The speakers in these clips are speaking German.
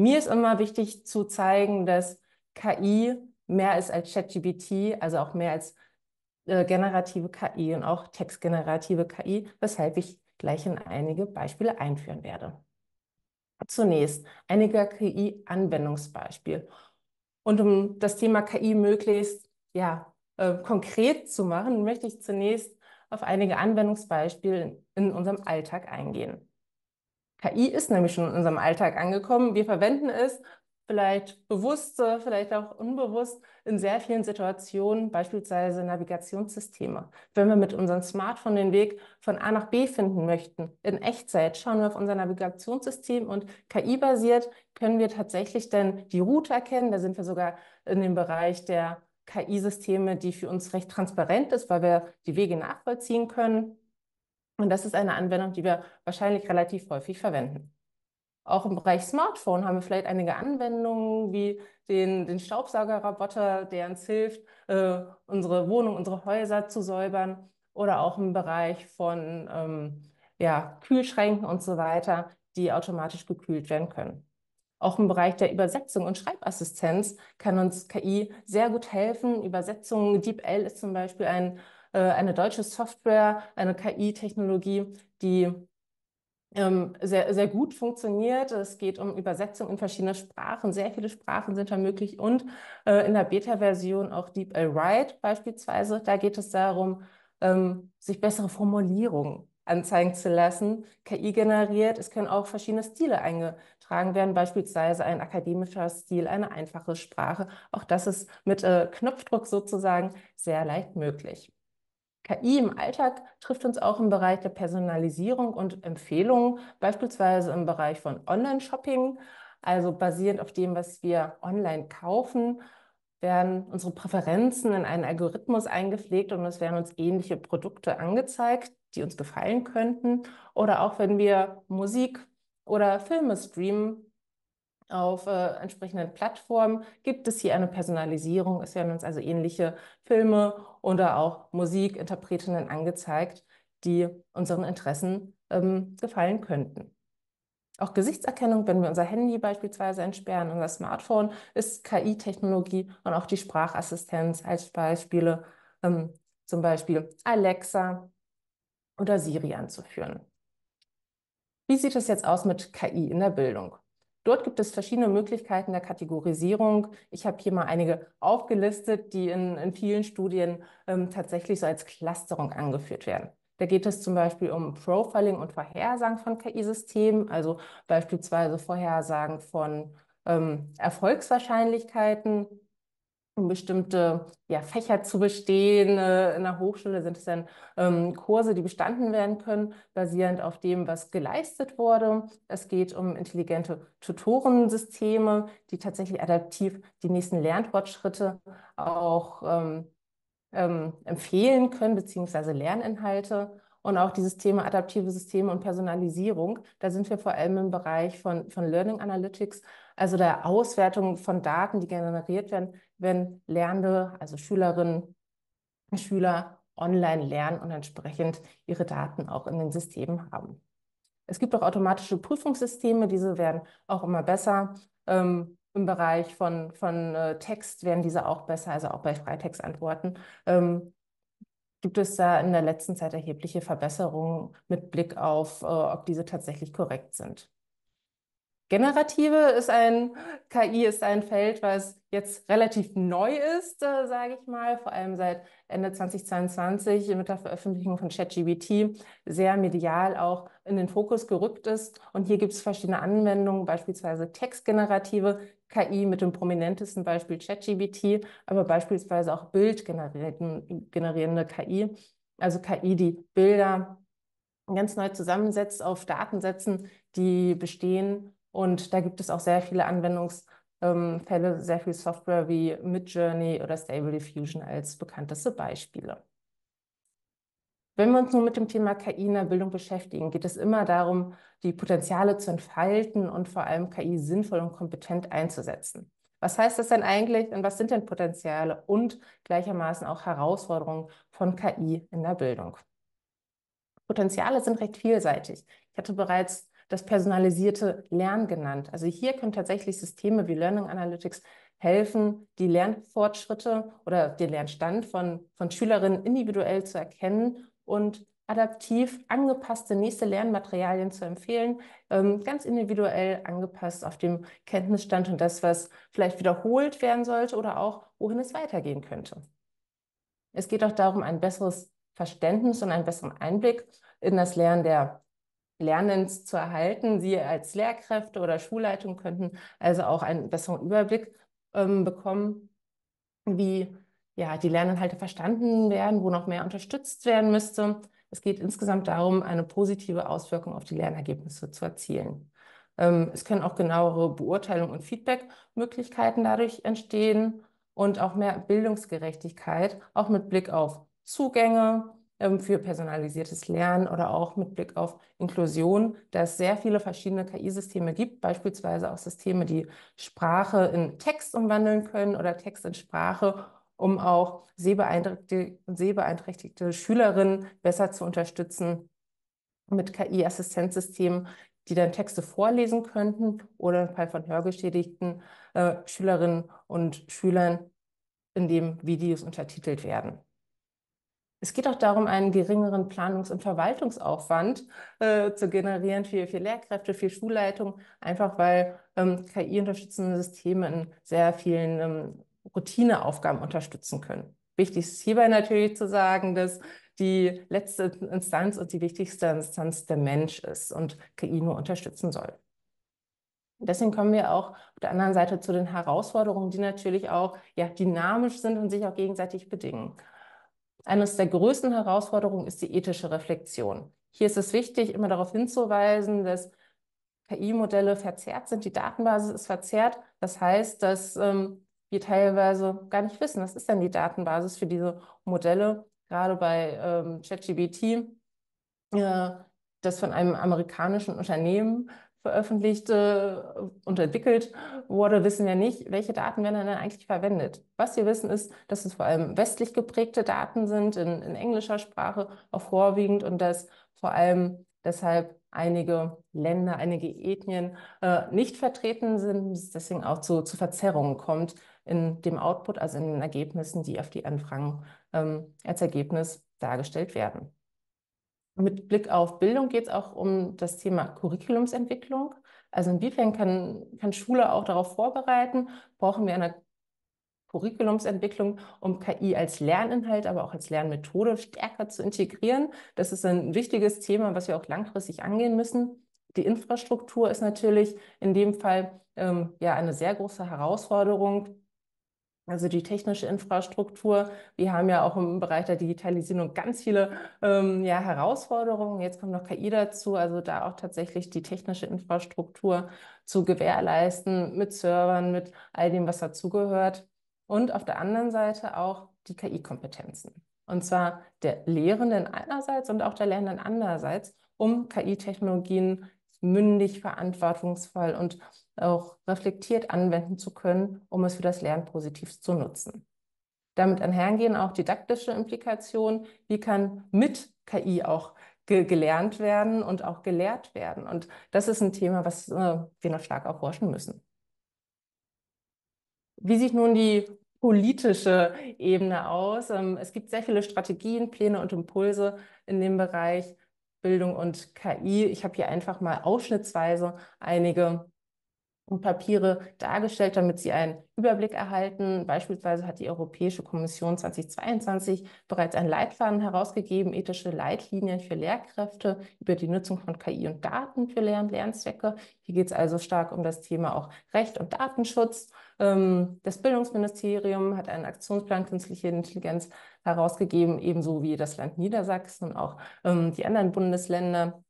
Mir ist immer wichtig zu zeigen, dass KI mehr ist als ChatGPT, also auch mehr als äh, generative KI und auch textgenerative KI, weshalb ich gleich in einige Beispiele einführen werde. Zunächst einige KI-Anwendungsbeispiele. Und um das Thema KI möglichst ja, äh, konkret zu machen, möchte ich zunächst auf einige Anwendungsbeispiele in unserem Alltag eingehen. KI ist nämlich schon in unserem Alltag angekommen. Wir verwenden es vielleicht bewusst, äh, vielleicht auch unbewusst in sehr vielen Situationen, beispielsweise Navigationssysteme. Wenn wir mit unserem Smartphone den Weg von A nach B finden möchten, in Echtzeit, schauen wir auf unser Navigationssystem und KI-basiert können wir tatsächlich dann die Route erkennen. Da sind wir sogar in dem Bereich der KI-Systeme, die für uns recht transparent ist, weil wir die Wege nachvollziehen können. Und das ist eine Anwendung, die wir wahrscheinlich relativ häufig verwenden. Auch im Bereich Smartphone haben wir vielleicht einige Anwendungen wie den, den Staubsaugerroboter, der uns hilft, äh, unsere Wohnung, unsere Häuser zu säubern oder auch im Bereich von ähm, ja, Kühlschränken und so weiter, die automatisch gekühlt werden können. Auch im Bereich der Übersetzung und Schreibassistenz kann uns KI sehr gut helfen. Übersetzung, DeepL ist zum Beispiel ein äh, eine deutsche Software, eine KI-Technologie, die ähm, sehr, sehr gut funktioniert. Es geht um Übersetzung in verschiedene Sprachen. Sehr viele Sprachen sind da möglich und äh, in der Beta-Version auch DeepL Write beispielsweise. Da geht es darum, ähm, sich bessere Formulierungen anzeigen zu lassen. KI generiert, es können auch verschiedene Stile eingetragen werden, beispielsweise ein akademischer Stil, eine einfache Sprache. Auch das ist mit äh, Knopfdruck sozusagen sehr leicht möglich. KI im Alltag trifft uns auch im Bereich der Personalisierung und Empfehlungen, beispielsweise im Bereich von Online-Shopping. Also basierend auf dem, was wir online kaufen, werden unsere Präferenzen in einen Algorithmus eingepflegt und es werden uns ähnliche Produkte angezeigt, die uns gefallen könnten. Oder auch wenn wir Musik oder Filme streamen, auf äh, entsprechenden Plattformen gibt es hier eine Personalisierung. Es werden uns also ähnliche Filme oder auch Musikinterpretinnen angezeigt, die unseren Interessen ähm, gefallen könnten. Auch Gesichtserkennung, wenn wir unser Handy beispielsweise entsperren, unser Smartphone, ist KI-Technologie und auch die Sprachassistenz als Beispiele, ähm, zum Beispiel Alexa oder Siri anzuführen. Wie sieht es jetzt aus mit KI in der Bildung? Dort gibt es verschiedene Möglichkeiten der Kategorisierung. Ich habe hier mal einige aufgelistet, die in, in vielen Studien ähm, tatsächlich so als Clusterung angeführt werden. Da geht es zum Beispiel um Profiling und Vorhersagen von KI-Systemen, also beispielsweise Vorhersagen von ähm, Erfolgswahrscheinlichkeiten, um bestimmte ja, Fächer zu bestehen. Äh, in der Hochschule sind es dann ähm, Kurse, die bestanden werden können, basierend auf dem, was geleistet wurde. Es geht um intelligente Tutorensysteme, die tatsächlich adaptiv die nächsten Lernfortschritte auch ähm, ähm, empfehlen können, beziehungsweise Lerninhalte. Und auch dieses Thema adaptive Systeme und Personalisierung, da sind wir vor allem im Bereich von, von Learning Analytics also der Auswertung von Daten, die generiert werden, wenn Lernende, also Schülerinnen, Schüler online lernen und entsprechend ihre Daten auch in den Systemen haben. Es gibt auch automatische Prüfungssysteme, diese werden auch immer besser. Ähm, Im Bereich von, von äh, Text werden diese auch besser, also auch bei Freitextantworten. Ähm, gibt es da in der letzten Zeit erhebliche Verbesserungen mit Blick auf, äh, ob diese tatsächlich korrekt sind. Generative ist ein, KI ist ein Feld, was jetzt relativ neu ist, äh, sage ich mal, vor allem seit Ende 2022 mit der Veröffentlichung von ChatGBT sehr medial auch in den Fokus gerückt ist. Und hier gibt es verschiedene Anwendungen, beispielsweise textgenerative KI mit dem prominentesten Beispiel ChatGBT, aber beispielsweise auch bildgenerierende KI, also KI, die Bilder ganz neu zusammensetzt auf Datensätzen, die bestehen und da gibt es auch sehr viele Anwendungsfälle, ähm, sehr viel Software wie Midjourney oder Stable Diffusion als bekannteste Beispiele. Wenn wir uns nun mit dem Thema KI in der Bildung beschäftigen, geht es immer darum, die Potenziale zu entfalten und vor allem KI sinnvoll und kompetent einzusetzen. Was heißt das denn eigentlich und was sind denn Potenziale und gleichermaßen auch Herausforderungen von KI in der Bildung? Potenziale sind recht vielseitig. Ich hatte bereits das personalisierte Lernen genannt. Also hier können tatsächlich Systeme wie Learning Analytics helfen, die Lernfortschritte oder den Lernstand von, von Schülerinnen individuell zu erkennen und adaptiv angepasste nächste Lernmaterialien zu empfehlen, ähm, ganz individuell angepasst auf dem Kenntnisstand und das, was vielleicht wiederholt werden sollte oder auch, wohin es weitergehen könnte. Es geht auch darum, ein besseres Verständnis und einen besseren Einblick in das Lernen der Lernens zu erhalten. Sie als Lehrkräfte oder Schulleitung könnten also auch einen besseren Überblick ähm, bekommen, wie ja, die Lerninhalte verstanden werden, wo noch mehr unterstützt werden müsste. Es geht insgesamt darum, eine positive Auswirkung auf die Lernergebnisse zu erzielen. Ähm, es können auch genauere Beurteilung und Feedbackmöglichkeiten dadurch entstehen und auch mehr Bildungsgerechtigkeit, auch mit Blick auf Zugänge, ähm, für personalisiertes Lernen oder auch mit Blick auf Inklusion, da es sehr viele verschiedene KI-Systeme gibt, beispielsweise auch Systeme, die Sprache in Text umwandeln können oder Text in Sprache, um auch sehbeeinträchtigte, sehbeeinträchtigte Schülerinnen besser zu unterstützen mit KI-Assistenzsystemen, die dann Texte vorlesen könnten oder im Fall von hörgeschädigten äh, Schülerinnen und Schülern, in dem Videos untertitelt werden. Es geht auch darum, einen geringeren Planungs- und Verwaltungsaufwand äh, zu generieren für, für Lehrkräfte, für Schulleitungen, einfach weil ähm, KI-unterstützende Systeme in sehr vielen ähm, Routineaufgaben unterstützen können. Wichtig ist hierbei natürlich zu sagen, dass die letzte Instanz und die wichtigste Instanz der Mensch ist und KI nur unterstützen soll. Deswegen kommen wir auch auf der anderen Seite zu den Herausforderungen, die natürlich auch ja, dynamisch sind und sich auch gegenseitig bedingen. Eines der größten Herausforderungen ist die ethische Reflexion. Hier ist es wichtig, immer darauf hinzuweisen, dass KI-Modelle verzerrt sind, die Datenbasis ist verzerrt. Das heißt, dass ähm, wir teilweise gar nicht wissen, was ist denn die Datenbasis für diese Modelle. Gerade bei ähm, ChatGBT, äh, das von einem amerikanischen Unternehmen veröffentlicht äh, und entwickelt wurde, wissen wir nicht, welche Daten werden dann eigentlich verwendet. Was wir wissen ist, dass es vor allem westlich geprägte Daten sind, in, in englischer Sprache auch vorwiegend und dass vor allem deshalb einige Länder, einige Ethnien äh, nicht vertreten sind, deswegen auch zu, zu Verzerrungen kommt in dem Output, also in den Ergebnissen, die auf die Anfragen ähm, als Ergebnis dargestellt werden mit Blick auf Bildung geht es auch um das Thema Curriculumsentwicklung. Also inwiefern kann, kann Schule auch darauf vorbereiten? Brauchen wir eine Curriculumsentwicklung, um KI als Lerninhalt, aber auch als Lernmethode stärker zu integrieren? Das ist ein wichtiges Thema, was wir auch langfristig angehen müssen. Die Infrastruktur ist natürlich in dem Fall ähm, ja eine sehr große Herausforderung, also die technische Infrastruktur. Wir haben ja auch im Bereich der Digitalisierung ganz viele ähm, ja, Herausforderungen. Jetzt kommt noch KI dazu, also da auch tatsächlich die technische Infrastruktur zu gewährleisten mit Servern, mit all dem, was dazugehört. Und auf der anderen Seite auch die KI-Kompetenzen. Und zwar der Lehrenden einerseits und auch der Lernenden andererseits, um KI-Technologien mündig, verantwortungsvoll und auch reflektiert anwenden zu können, um es für das Lernen positiv zu nutzen. Damit einhergehen auch didaktische Implikationen. Wie kann mit KI auch ge gelernt werden und auch gelehrt werden? Und das ist ein Thema, was äh, wir noch stark erforschen müssen. Wie sieht nun die politische Ebene aus? Ähm, es gibt sehr viele Strategien, Pläne und Impulse in dem Bereich. Bildung und KI. Ich habe hier einfach mal ausschnittsweise einige Papiere dargestellt, damit Sie einen Überblick erhalten. Beispielsweise hat die Europäische Kommission 2022 bereits einen Leitfaden herausgegeben, ethische Leitlinien für Lehrkräfte über die Nutzung von KI und Daten für Lehr- und Lernzwecke. Hier geht es also stark um das Thema auch Recht und Datenschutz. Ähm, das Bildungsministerium hat einen Aktionsplan künstliche Intelligenz herausgegeben, ebenso wie das Land Niedersachsen und auch ähm, die anderen Bundesländer.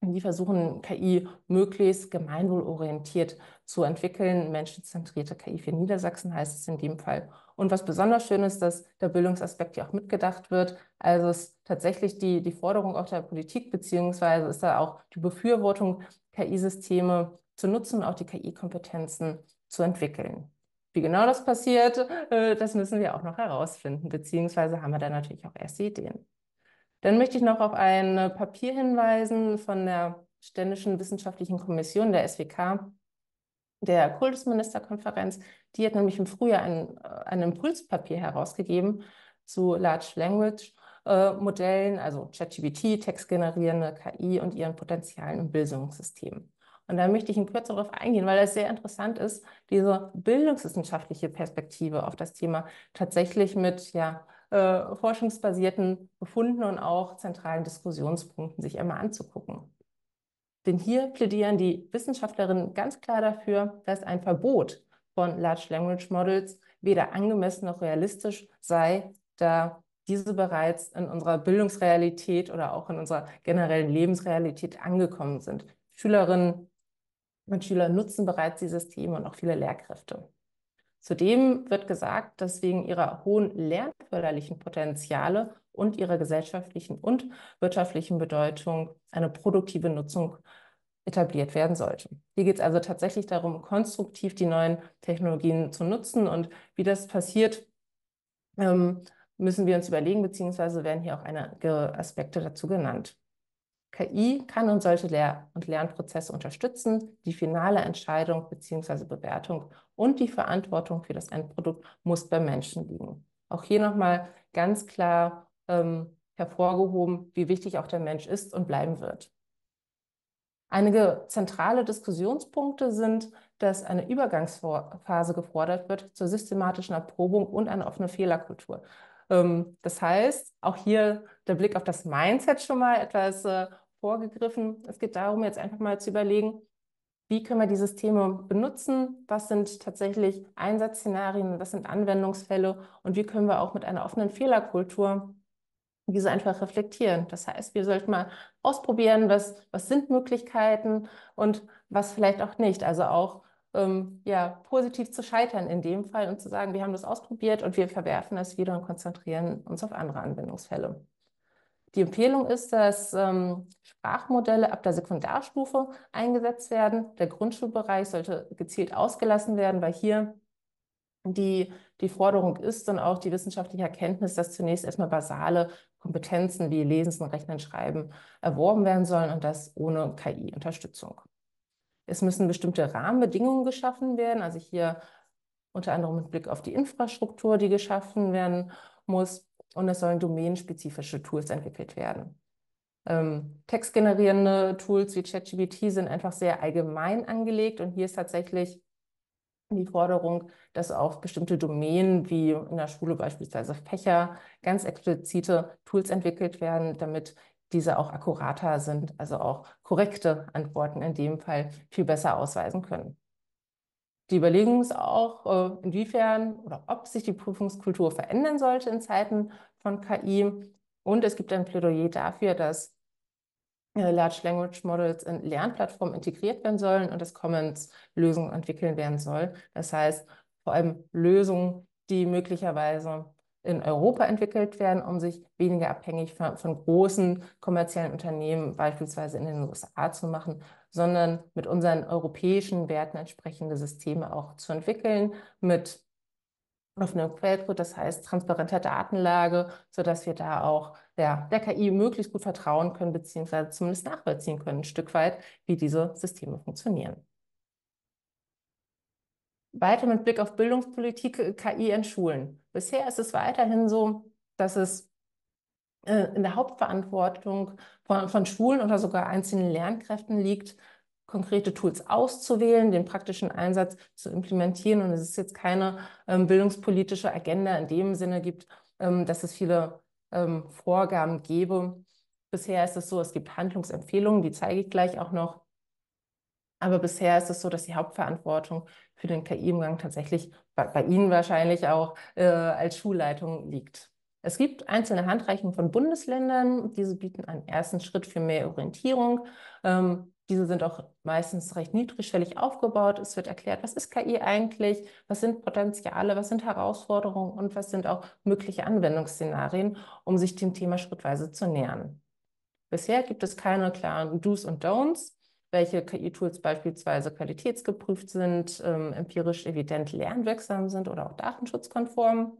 Die versuchen, KI möglichst gemeinwohlorientiert zu entwickeln. Menschenzentrierte KI für Niedersachsen heißt es in dem Fall. Und was besonders schön ist, dass der Bildungsaspekt ja auch mitgedacht wird. Also ist tatsächlich die, die Forderung auch der Politik, beziehungsweise ist da auch die Befürwortung, KI-Systeme zu nutzen und auch die KI-Kompetenzen zu entwickeln. Wie genau das passiert, äh, das müssen wir auch noch herausfinden, beziehungsweise haben wir da natürlich auch erste Ideen. Dann möchte ich noch auf ein Papier hinweisen von der Ständischen Wissenschaftlichen Kommission, der SWK, der Kultusministerkonferenz. Die hat nämlich im Frühjahr ein, äh, ein Impulspapier herausgegeben zu Large Language äh, Modellen, also ChatGPT, textgenerierende KI und ihren Potenzialen im Bildungssystem. Und da möchte ich in Kürze darauf eingehen, weil das sehr interessant ist, diese bildungswissenschaftliche Perspektive auf das Thema tatsächlich mit ja, äh, forschungsbasierten Befunden und auch zentralen Diskussionspunkten sich einmal anzugucken. Denn hier plädieren die Wissenschaftlerinnen ganz klar dafür, dass ein Verbot von Large Language Models weder angemessen noch realistisch sei, da diese bereits in unserer Bildungsrealität oder auch in unserer generellen Lebensrealität angekommen sind. Schülerinnen und Schüler nutzen bereits die Systeme und auch viele Lehrkräfte. Zudem wird gesagt, dass wegen ihrer hohen lernförderlichen Potenziale und ihrer gesellschaftlichen und wirtschaftlichen Bedeutung eine produktive Nutzung etabliert werden sollte. Hier geht es also tatsächlich darum, konstruktiv die neuen Technologien zu nutzen und wie das passiert, ähm, müssen wir uns überlegen, beziehungsweise werden hier auch einige Aspekte dazu genannt. KI kann und sollte Lehr- und Lernprozesse unterstützen. Die finale Entscheidung bzw. Bewertung und die Verantwortung für das Endprodukt muss beim Menschen liegen. Auch hier nochmal ganz klar ähm, hervorgehoben, wie wichtig auch der Mensch ist und bleiben wird. Einige zentrale Diskussionspunkte sind, dass eine Übergangsphase gefordert wird zur systematischen Erprobung und eine offene Fehlerkultur. Ähm, das heißt, auch hier der Blick auf das Mindset schon mal etwas äh, vorgegriffen. Es geht darum, jetzt einfach mal zu überlegen, wie können wir dieses Thema benutzen, was sind tatsächlich Einsatzszenarien, was sind Anwendungsfälle und wie können wir auch mit einer offenen Fehlerkultur diese einfach reflektieren. Das heißt, wir sollten mal ausprobieren, was, was sind Möglichkeiten und was vielleicht auch nicht. Also auch ähm, ja, positiv zu scheitern in dem Fall und zu sagen, wir haben das ausprobiert und wir verwerfen das wieder und konzentrieren uns auf andere Anwendungsfälle. Die Empfehlung ist, dass ähm, Sprachmodelle ab der Sekundarstufe eingesetzt werden. Der Grundschulbereich sollte gezielt ausgelassen werden, weil hier die, die Forderung ist und auch die wissenschaftliche Erkenntnis, dass zunächst erstmal basale Kompetenzen wie Lesen, Rechnen, Schreiben erworben werden sollen und das ohne KI-Unterstützung. Es müssen bestimmte Rahmenbedingungen geschaffen werden, also hier unter anderem mit Blick auf die Infrastruktur, die geschaffen werden muss. Und es sollen domänenspezifische Tools entwickelt werden. Ähm, textgenerierende Tools wie ChatGPT sind einfach sehr allgemein angelegt und hier ist tatsächlich die Forderung, dass auf bestimmte Domänen wie in der Schule beispielsweise Fächer ganz explizite Tools entwickelt werden, damit diese auch akkurater sind, also auch korrekte Antworten in dem Fall viel besser ausweisen können. Die Überlegung ist auch, äh, inwiefern oder ob sich die Prüfungskultur verändern sollte in Zeiten von KI. Und es gibt ein Plädoyer dafür, dass äh, Large Language Models in Lernplattformen integriert werden sollen und dass Commons Lösungen entwickeln werden soll. Das heißt, vor allem Lösungen, die möglicherweise in Europa entwickelt werden, um sich weniger abhängig von, von, großen kommerziellen Unternehmen beispielsweise in den USA zu machen, sondern mit unseren europäischen Werten entsprechende Systeme auch zu entwickeln, mit offenem Quellcode, das heißt transparenter Datenlage, sodass wir da auch der, der KI möglichst gut vertrauen können, beziehungsweise zumindest nachvollziehen können, ein Stück weit, wie diese Systeme funktionieren weiter mit Blick auf Bildungspolitik äh, KI in Schulen. Bisher ist es weiterhin so, dass es äh, in der Hauptverantwortung von, von Schulen oder sogar einzelnen Lernkräften liegt, konkrete Tools auszuwählen, den praktischen Einsatz zu implementieren. Und es ist jetzt keine ähm, bildungspolitische Agenda in dem Sinne gibt, ähm, dass es viele ähm, Vorgaben gäbe. Bisher ist es so, es gibt Handlungsempfehlungen, die zeige ich gleich auch noch. Aber bisher ist es so, dass die Hauptverantwortung für den KI-Umgang tatsächlich bei, bei, Ihnen wahrscheinlich auch äh, als Schulleitung liegt. Es gibt einzelne Handreichungen von Bundesländern. Diese bieten einen ersten Schritt für mehr Orientierung. Ähm, diese sind auch meistens recht niedrigschwellig aufgebaut. Es wird erklärt, was ist KI eigentlich, was sind Potenziale, was sind Herausforderungen und was sind auch mögliche Anwendungsszenarien, um sich dem Thema schrittweise zu nähern. Bisher gibt es keine klaren Do's und Don'ts welche KI-Tools beispielsweise qualitätsgeprüft sind, ähm, empirisch evident lernwirksam sind oder auch datenschutzkonform.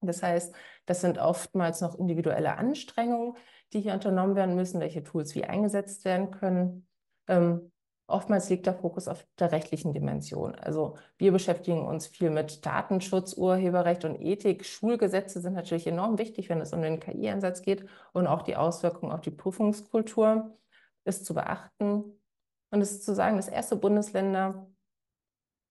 Das heißt, das sind oftmals noch individuelle Anstrengungen, die hier unternommen werden müssen, welche Tools wie eingesetzt werden können. Ähm, oftmals liegt der Fokus auf der rechtlichen Dimension. Also wir beschäftigen uns viel mit Datenschutz, Urheberrecht und Ethik. Schulgesetze sind natürlich enorm wichtig, wenn es um den KI-Einsatz geht und auch die Auswirkungen auf die Prüfungskultur ist zu beachten. Und es ist zu sagen, dass erste Bundesländer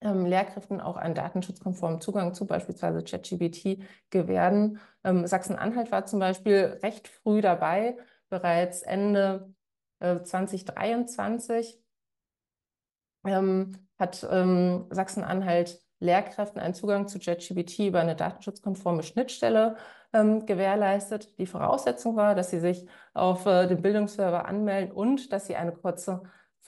ähm, Lehrkräften auch einen datenschutzkonformen Zugang zu beispielsweise ChatGBT gewähren. Ähm, Sachsen-Anhalt war zum Beispiel recht früh dabei, bereits Ende äh, 2023 ähm, hat ähm, Sachsen-Anhalt Lehrkräften einen Zugang zu ChatGPT über eine datenschutzkonforme Schnittstelle ähm, gewährleistet. Die Voraussetzung war, dass sie sich auf äh, den Bildungsserver anmelden und dass sie eine kurze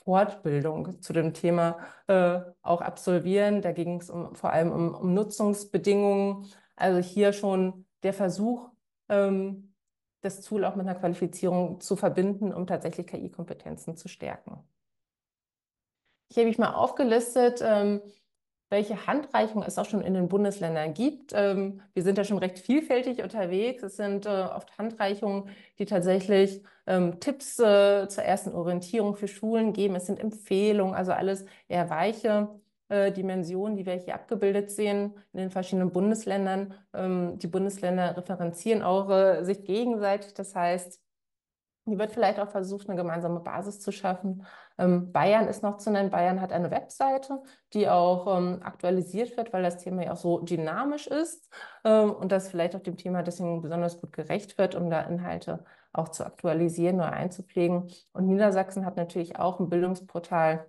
Fortbildung zu dem Thema äh, auch absolvieren. Da ging es um, vor allem um, um, Nutzungsbedingungen. Also hier schon der Versuch, ähm, das Tool auch mit einer Qualifizierung zu verbinden, um tatsächlich KI-Kompetenzen zu stärken. Hier habe ich mal aufgelistet, ähm, welche Handreichung es auch schon in den Bundesländern gibt. Ähm, wir sind ja schon recht vielfältig unterwegs. Es sind äh, oft Handreichungen, die tatsächlich ähm, Tipps äh, zur ersten Orientierung für Schulen geben. Es sind Empfehlungen, also alles eher weiche äh, Dimensionen, die wir hier abgebildet sehen in den verschiedenen Bundesländern. Ähm, die Bundesländer referenzieren auch sich gegenseitig. Das heißt, hier wird vielleicht auch versucht, eine gemeinsame Basis zu schaffen. Ähm, Bayern ist noch zu nennen. Bayern hat eine Webseite, die auch ähm, aktualisiert wird, weil das Thema ja auch so dynamisch ist ähm, und das vielleicht auch dem Thema deswegen besonders gut gerecht wird, um da Inhalte auch zu aktualisieren oder einzupflegen. Und Niedersachsen hat natürlich auch ein Bildungsportal,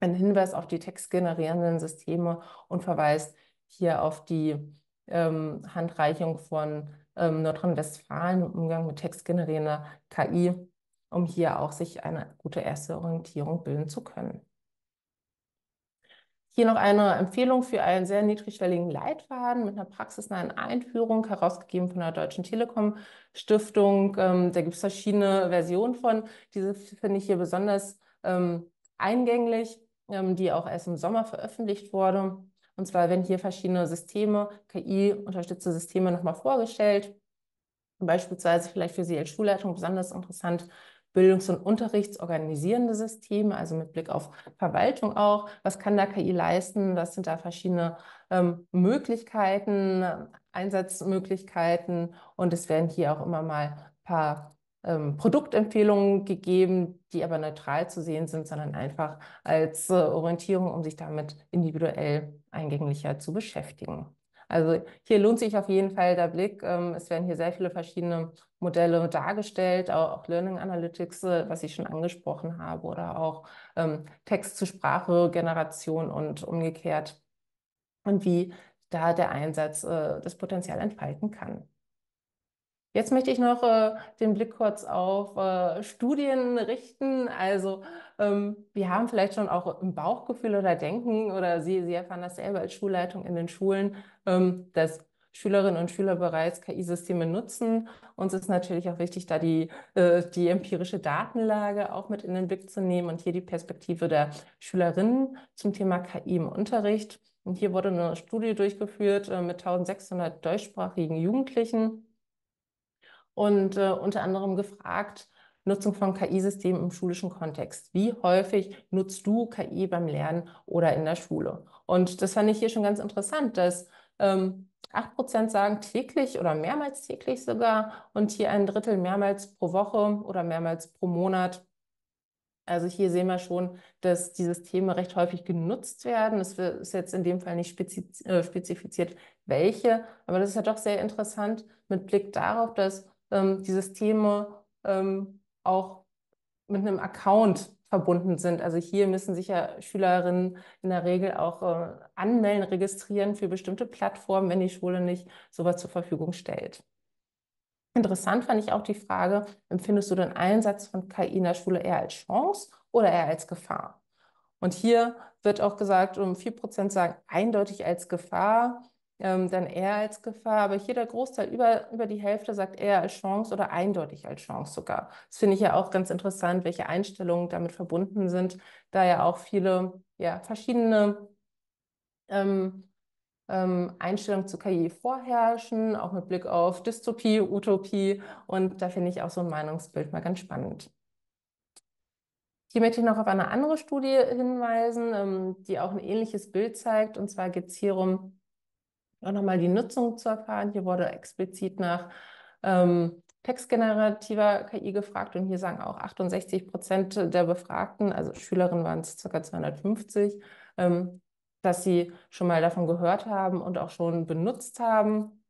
einen Hinweis auf die textgenerierenden Systeme und verweist hier auf die ähm, Handreichung von ähm, Nordrhein-Westfalen im Umgang mit textgenerierender KI, um hier auch sich eine gute erste Orientierung bilden zu können. Hier noch eine Empfehlung für einen sehr niedrigschwelligen Leitfaden mit einer praxisnahen Einführung, herausgegeben von der Deutschen Telekom Stiftung. Ähm, da gibt es verschiedene Versionen von. Diese finde ich hier besonders ähm, eingänglich, ähm, die auch erst im Sommer veröffentlicht wurde. Und zwar werden hier verschiedene Systeme, KI-unterstützte Systeme nochmal vorgestellt. Beispielsweise vielleicht für Sie als Schulleitung besonders interessant, Bildungs- und Unterrichtsorganisierende Systeme, also mit Blick auf Verwaltung auch. Was kann da KI leisten? Was sind da verschiedene ähm, Möglichkeiten, Einsatzmöglichkeiten? Und es werden hier auch immer mal ein paar ähm, Produktempfehlungen gegeben, die aber neutral zu sehen sind, sondern einfach als äh, Orientierung, um sich damit individuell eingänglicher zu beschäftigen. Also hier lohnt sich auf jeden Fall der Blick. Ähm, es werden hier sehr viele verschiedene Modelle dargestellt, auch, auch Learning Analytics, äh, was ich schon angesprochen habe, oder auch ähm, Text-zu-Sprache-Generation und umgekehrt. Und wie da der Einsatz äh, das Potenzial entfalten kann. Jetzt möchte ich noch äh, den Blick kurz auf äh, Studien richten. Also ähm, wir haben vielleicht schon auch im Bauchgefühl oder Denken oder Sie, Sie erfahren das selber als Schulleitung in den Schulen, ähm, dass Schülerinnen und Schüler bereits KI-Systeme nutzen. Uns ist natürlich auch wichtig, da die, äh, die empirische Datenlage auch mit in den Blick zu nehmen und hier die Perspektive der Schülerinnen zum Thema KI im Unterricht. Und hier wurde eine Studie durchgeführt äh, mit 1600 deutschsprachigen Jugendlichen und äh, unter anderem gefragt, Nutzung von KI-Systemen im schulischen Kontext. Wie häufig nutzt du KI beim Lernen oder in der Schule? Und das fand ich hier schon ganz interessant, dass ähm, 8% sagen täglich oder mehrmals täglich sogar und hier ein Drittel mehrmals pro Woche oder mehrmals pro Monat. Also hier sehen wir schon, dass die Systeme recht häufig genutzt werden. Es ist jetzt in dem Fall nicht äh, spezifiziert, welche, aber das ist ja doch sehr interessant mit Blick darauf, dass ähm, die Systeme ähm, auch mit einem Account verbunden sind. Also hier müssen sich ja Schülerinnen in der Regel auch äh, anmelden, registrieren für bestimmte Plattformen, wenn die Schule nicht sowas zur Verfügung stellt. Interessant fand ich auch die Frage, empfindest du den Einsatz von KI in der Schule eher als Chance oder eher als Gefahr? Und hier wird auch gesagt, um ähm, 4% sagen eindeutig als Gefahr, ähm, dann eher als Gefahr. Aber hier der Großteil, über, über die Hälfte, sagt eher als Chance oder eindeutig als Chance sogar. Das finde ich ja auch ganz interessant, welche Einstellungen damit verbunden sind, da ja auch viele ja, verschiedene ähm, ähm, Einstellungen zur KI vorherrschen, auch mit Blick auf Dystopie, Utopie. Und da finde ich auch so ein Meinungsbild mal ganz spannend. Hier möchte ich noch auf eine andere Studie hinweisen, ähm, die auch ein ähnliches Bild zeigt. Und zwar geht es hier um auch nochmal die Nutzung zu erfahren. Hier wurde explizit nach ähm, textgenerativer KI gefragt und hier sagen auch 68 Prozent der Befragten, also Schülerinnen waren es ca. 250, ähm, dass sie schon mal davon gehört haben und auch schon benutzt haben.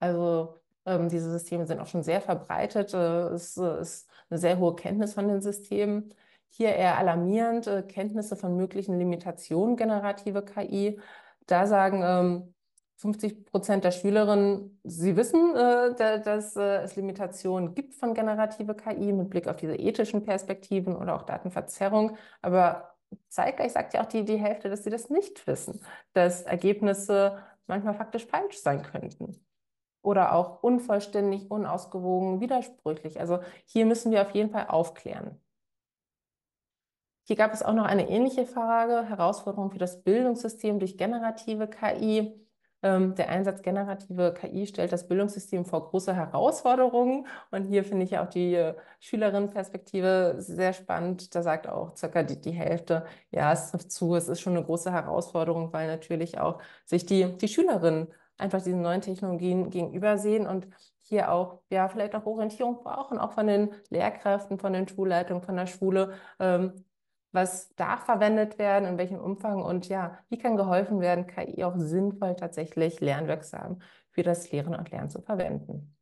Also ähm, diese Systeme sind auch schon sehr verbreitet. Äh, es äh, ist eine sehr hohe Kenntnis von den Systemen. Hier eher alarmierend, äh, Kenntnisse von möglichen Limitationen generativer KI da sagen ähm, 50 Prozent der Schülerinnen, sie wissen, äh, da, dass äh, es Limitationen gibt von generative KI mit Blick auf diese ethischen Perspektiven oder auch Datenverzerrung. Aber zeitgleich sagt ja auch die, die Hälfte, dass sie das nicht wissen, dass Ergebnisse manchmal faktisch falsch sein könnten oder auch unvollständig, unausgewogen, widersprüchlich. Also hier müssen wir auf jeden Fall aufklären. Hier gab es auch noch eine ähnliche Frage, Herausforderung für das Bildungssystem durch generative KI. Ähm, der Einsatz generative KI stellt das Bildungssystem vor große Herausforderungen. Und hier finde ich auch die äh, Schülerinnenperspektive sehr spannend. Da sagt auch circa die, die Hälfte, ja, es trifft zu, es ist schon eine große Herausforderung, weil natürlich auch sich die, die Schülerinnen einfach diesen neuen Technologien gegenübersehen und hier auch, ja, vielleicht auch Orientierung brauchen, auch von den Lehrkräften, von den Schulleitungen, von der Schule, ähm, was darf verwendet werden, in welchem Umfang und ja, wie kann geholfen werden, KI auch sinnvoll tatsächlich lernwirksam für das Lehren und Lernen zu verwenden.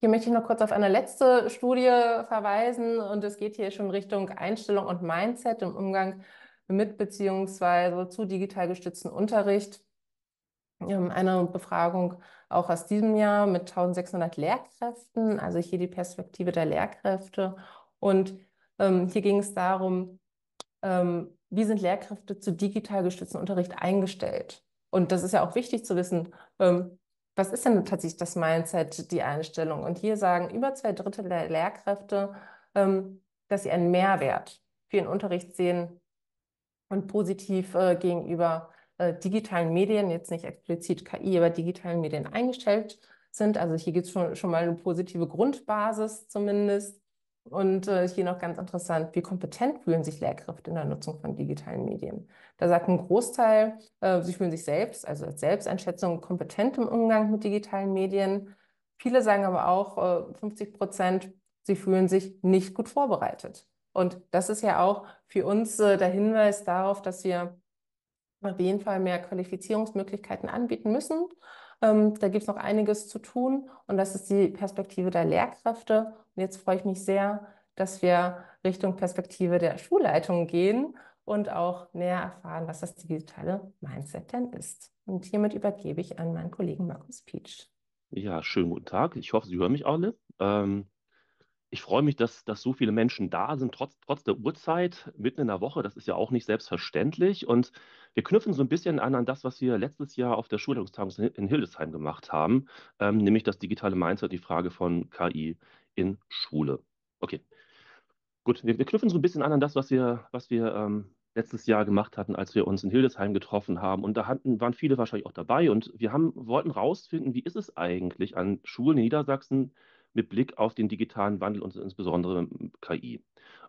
Hier möchte ich noch kurz auf eine letzte Studie verweisen und es geht hier schon Richtung Einstellung und Mindset im Umgang mit beziehungsweise zu digital gestützten Unterricht. Ähm, eine Befragung auch aus diesem Jahr mit 1600 Lehrkräften, also hier die Perspektive der Lehrkräfte und ähm, hier ging es darum, ähm, wie sind Lehrkräfte zu digital gestützten Unterricht eingestellt? Und das ist ja auch wichtig zu wissen, ähm, was ist denn tatsächlich das Mindset, die Einstellung? Und hier sagen über zwei Drittel der Lehrkräfte, ähm, dass sie einen Mehrwert für ihren Unterricht sehen und positiv äh, gegenüber äh, digitalen Medien, jetzt nicht explizit KI, aber digitalen Medien eingestellt sind. Also hier gibt es schon, schon mal eine positive Grundbasis zumindest. Und äh, hier noch ganz interessant, wie kompetent fühlen sich Lehrkräfte in der Nutzung von digitalen Medien? Da sagt ein Großteil, äh, sie fühlen sich selbst, also als Selbsteinschätzung, kompetent im Umgang mit digitalen Medien. Viele sagen aber auch, äh, 50 Prozent, sie fühlen sich nicht gut vorbereitet. Und das ist ja auch für uns äh, der Hinweis darauf, dass wir auf jeden Fall mehr Qualifizierungsmöglichkeiten anbieten müssen ähm, da gibt es noch einiges zu tun und das ist die Perspektive der Lehrkräfte. Und jetzt freue ich mich sehr, dass wir Richtung Perspektive der Schulleitung gehen und auch näher erfahren, was das digitale Mindset denn ist. Und hiermit übergebe ich an meinen Kollegen Markus Pietsch. Ja, schönen guten Tag. Ich hoffe, Sie hören mich alle. Ähm, ich freue mich, dass, dass so viele Menschen da sind, trotz, trotz der Uhrzeit, mitten in der Woche. Das ist ja auch nicht selbstverständlich. Und wir knüpfen so ein bisschen an an das, was wir letztes Jahr auf der Schulleitungstagung in Hildesheim gemacht haben, ähm, nämlich das digitale Mindset, die Frage von KI in Schule. Okay, gut, wir, wir knüpfen so ein bisschen an an das, was wir, was wir ähm, letztes Jahr gemacht hatten, als wir uns in Hildesheim getroffen haben. Und da hatten, waren viele wahrscheinlich auch dabei. Und wir haben, wollten rausfinden, wie ist es eigentlich an Schulen in Niedersachsen, mit Blick auf den digitalen Wandel und insbesondere KI.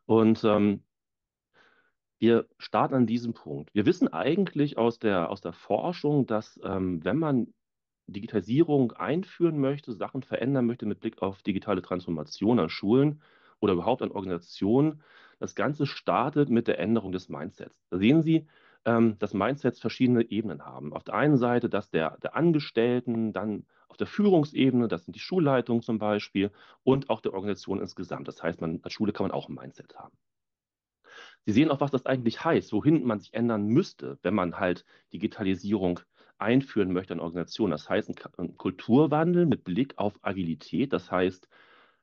Und ähm, wir starten an diesem Punkt. Wir wissen eigentlich aus der, aus der Forschung, dass ähm, wenn man Digitalisierung einführen möchte, Sachen verändern möchte mit Blick auf digitale Transformation an Schulen oder überhaupt an Organisationen, das Ganze startet mit der Änderung des Mindsets. Da sehen Sie, ähm, dass Mindsets verschiedene Ebenen haben. Auf der einen Seite das der, der Angestellten, dann auf der Führungsebene, das sind die Schulleitungen zum Beispiel und auch der Organisation insgesamt. Das heißt, man, als Schule kann man auch ein Mindset haben. Sie sehen auch, was das eigentlich heißt, wohin man sich ändern müsste, wenn man halt Digitalisierung einführen möchte in Organisationen. Das heißt, ein Kulturwandel mit Blick auf Agilität, das heißt,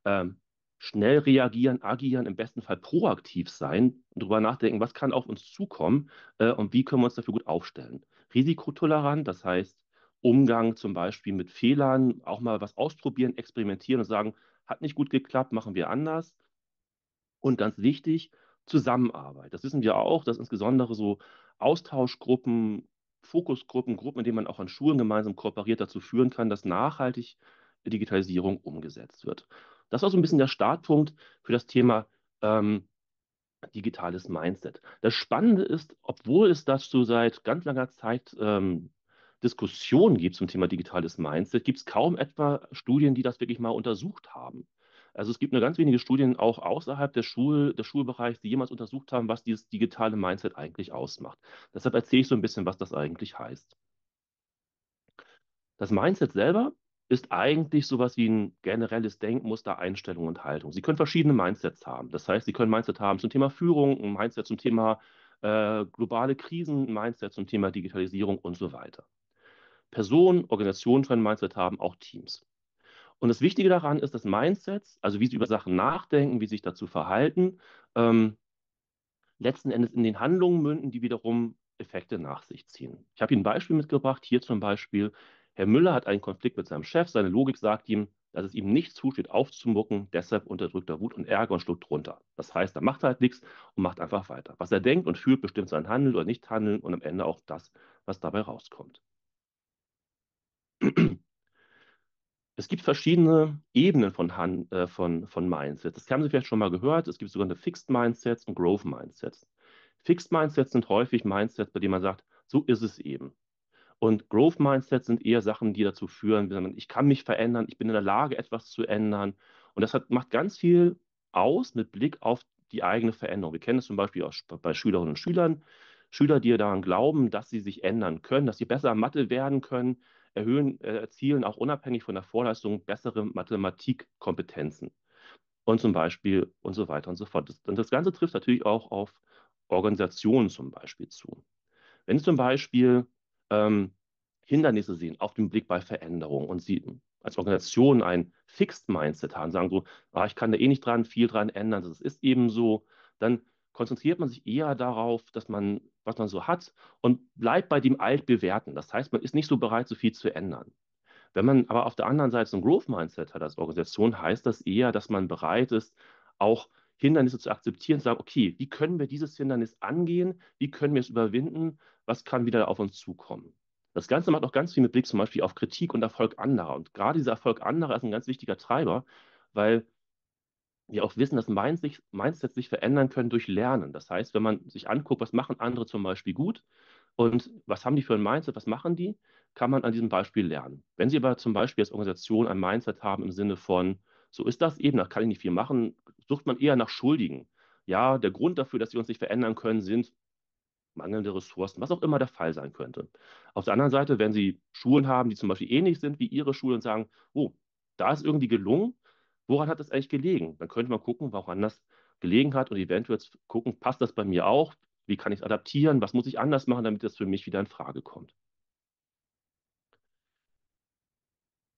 ähm, schnell reagieren, agieren, im besten Fall proaktiv sein und darüber nachdenken, was kann auf uns zukommen äh, und wie können wir uns dafür gut aufstellen. Risikotolerant, das heißt Umgang zum Beispiel mit Fehlern, auch mal was ausprobieren, experimentieren und sagen, hat nicht gut geklappt, machen wir anders. Und ganz wichtig, Zusammenarbeit. Das wissen wir auch, dass insbesondere so Austauschgruppen, Fokusgruppen, Gruppen, in denen man auch an Schulen gemeinsam kooperiert, dazu führen kann, dass nachhaltig Digitalisierung umgesetzt wird. Das war so ein bisschen der Startpunkt für das Thema ähm, digitales Mindset. Das Spannende ist, obwohl es dazu seit ganz langer Zeit ähm, Diskussionen gibt zum Thema digitales Mindset, gibt es kaum etwa Studien, die das wirklich mal untersucht haben. Also es gibt nur ganz wenige Studien auch außerhalb der Schul, des Schulbereichs, die jemals untersucht haben, was dieses digitale Mindset eigentlich ausmacht. Deshalb erzähle ich so ein bisschen, was das eigentlich heißt. Das Mindset selber ist eigentlich sowas wie ein generelles Denkmuster, Einstellung und Haltung. Sie können verschiedene Mindsets haben. Das heißt, Sie können Mindset haben zum Thema Führung, ein Mindset zum Thema äh, globale Krisen, ein Mindset zum Thema Digitalisierung und so weiter. Personen, Organisationen können Mindset haben, auch Teams. Und das Wichtige daran ist, dass Mindsets, also wie sie über Sachen nachdenken, wie sie sich dazu verhalten, ähm, letzten Endes in den Handlungen münden, die wiederum Effekte nach sich ziehen. Ich habe Ihnen ein Beispiel mitgebracht, hier zum Beispiel Herr Müller hat einen Konflikt mit seinem Chef, seine Logik sagt ihm, dass es ihm nicht zusteht, aufzumucken, deshalb unterdrückt er Wut und Ärger und schluckt runter. Das heißt, er macht halt nichts und macht einfach weiter. Was er denkt und fühlt, bestimmt sein Handeln oder Nichthandeln und am Ende auch das, was dabei rauskommt. Es gibt verschiedene Ebenen von, Han äh, von, von Mindsets. Das haben Sie vielleicht schon mal gehört. Es gibt sogenannte Fixed Mindsets und Growth Mindsets. Fixed Mindsets sind häufig Mindsets, bei denen man sagt, so ist es eben. Und Growth Mindset sind eher Sachen, die dazu führen, ich kann mich verändern, ich bin in der Lage, etwas zu ändern. Und das hat, macht ganz viel aus mit Blick auf die eigene Veränderung. Wir kennen es zum Beispiel auch bei Schülerinnen und Schülern. Schüler, die daran glauben, dass sie sich ändern können, dass sie besser Mathe werden können, erhöhen, äh, erzielen auch unabhängig von der Vorleistung bessere Mathematikkompetenzen und zum Beispiel und so weiter und so fort. und das Ganze trifft natürlich auch auf Organisationen zum Beispiel zu. Wenn es zum Beispiel ähm, Hindernisse sehen, auf dem Blick bei Veränderung und sie als Organisation ein Fixed Mindset haben, sagen so, ah, ich kann da eh nicht dran, viel dran ändern, das ist eben so, dann konzentriert man sich eher darauf, dass man, was man so hat und bleibt bei dem Altbewerten. Das heißt, man ist nicht so bereit, so viel zu ändern. Wenn man aber auf der anderen Seite so ein Growth Mindset hat als Organisation, heißt das eher, dass man bereit ist, auch Hindernisse zu akzeptieren, zu sagen, okay, wie können wir dieses Hindernis angehen? Wie können wir es überwinden? Was kann wieder auf uns zukommen? Das Ganze macht auch ganz viel mit Blick zum Beispiel auf Kritik und Erfolg anderer. Und gerade dieser Erfolg anderer ist ein ganz wichtiger Treiber, weil wir auch wissen, dass Mindset, Mindset sich verändern können durch Lernen. Das heißt, wenn man sich anguckt, was machen andere zum Beispiel gut und was haben die für ein Mindset, was machen die, kann man an diesem Beispiel lernen. Wenn Sie aber zum Beispiel als Organisation ein Mindset haben im Sinne von, so ist das eben, da kann ich nicht viel machen. Sucht man eher nach Schuldigen. Ja, der Grund dafür, dass wir uns nicht verändern können, sind mangelnde Ressourcen, was auch immer der Fall sein könnte. Auf der anderen Seite, wenn Sie Schulen haben, die zum Beispiel ähnlich sind wie Ihre Schule und sagen, oh, da ist irgendwie gelungen, woran hat das eigentlich gelegen? Dann könnte man gucken, woran das gelegen hat und eventuell gucken, passt das bei mir auch? Wie kann ich es adaptieren? Was muss ich anders machen, damit das für mich wieder in Frage kommt?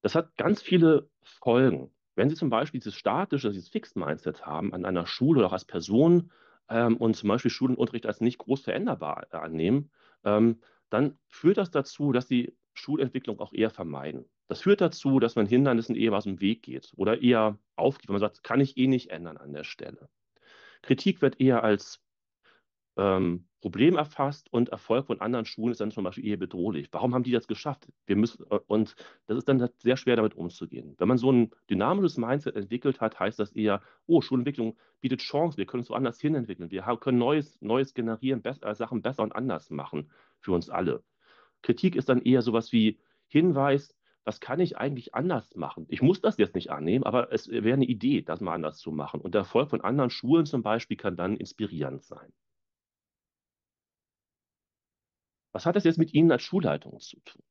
Das hat ganz viele Folgen. Wenn Sie zum Beispiel dieses statische, dieses Fixed-Mindset haben an einer Schule oder auch als Person ähm, und zum Beispiel Schulunterricht als nicht groß veränderbar äh, annehmen, ähm, dann führt das dazu, dass Sie Schulentwicklung auch eher vermeiden. Das führt dazu, dass man Hindernissen eher aus dem Weg geht oder eher aufgibt, wenn man sagt, kann ich eh nicht ändern an der Stelle. Kritik wird eher als ähm, Problem erfasst und Erfolg von anderen Schulen ist dann zum Beispiel eher bedrohlich. Warum haben die das geschafft? Wir müssen, äh, und das ist dann halt sehr schwer, damit umzugehen. Wenn man so ein dynamisches Mindset entwickelt hat, heißt das eher, oh, Schulentwicklung bietet Chancen, wir können es woanders hin entwickeln, wir können Neues, Neues generieren, bess äh, Sachen besser und anders machen für uns alle. Kritik ist dann eher sowas wie Hinweis, was kann ich eigentlich anders machen? Ich muss das jetzt nicht annehmen, aber es wäre eine Idee, das mal anders zu machen. Und der Erfolg von anderen Schulen zum Beispiel kann dann inspirierend sein. Was hat das jetzt mit Ihnen als Schulleitung zu tun?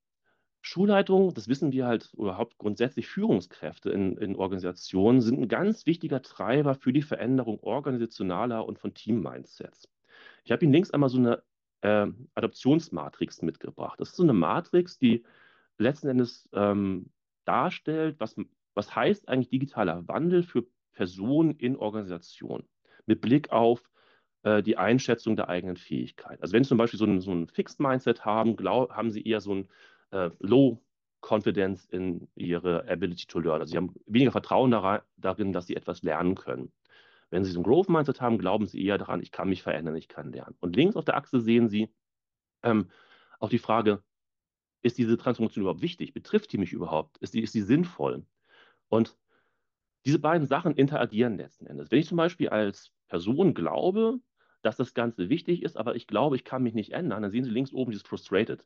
Schulleitung, das wissen wir halt, überhaupt grundsätzlich, Führungskräfte in, in Organisationen, sind ein ganz wichtiger Treiber für die Veränderung organisationaler und von Team-Mindsets. Ich habe Ihnen links einmal so eine äh, Adoptionsmatrix mitgebracht. Das ist so eine Matrix, die letzten Endes ähm, darstellt, was, was heißt eigentlich digitaler Wandel für Personen in Organisationen mit Blick auf äh, die Einschätzung der eigenen Fähigkeit. Also wenn Sie zum Beispiel so ein, so ein Fixed Mindset haben, glaub, haben Sie eher so ein äh, Low Confidence in ihre Ability to Learn. Also sie haben weniger Vertrauen darin, dass sie etwas lernen können. Wenn sie so ein Growth Mindset haben, glauben sie eher daran, ich kann mich verändern, ich kann lernen. Und links auf der Achse sehen sie ähm, auch die Frage, ist diese Transformation überhaupt wichtig? Betrifft die mich überhaupt? Ist die, ist die sinnvoll? Und diese beiden Sachen interagieren letzten Endes. Wenn ich zum Beispiel als Person glaube, dass das Ganze wichtig ist, aber ich glaube, ich kann mich nicht ändern. Dann sehen Sie links oben dieses Frustrated.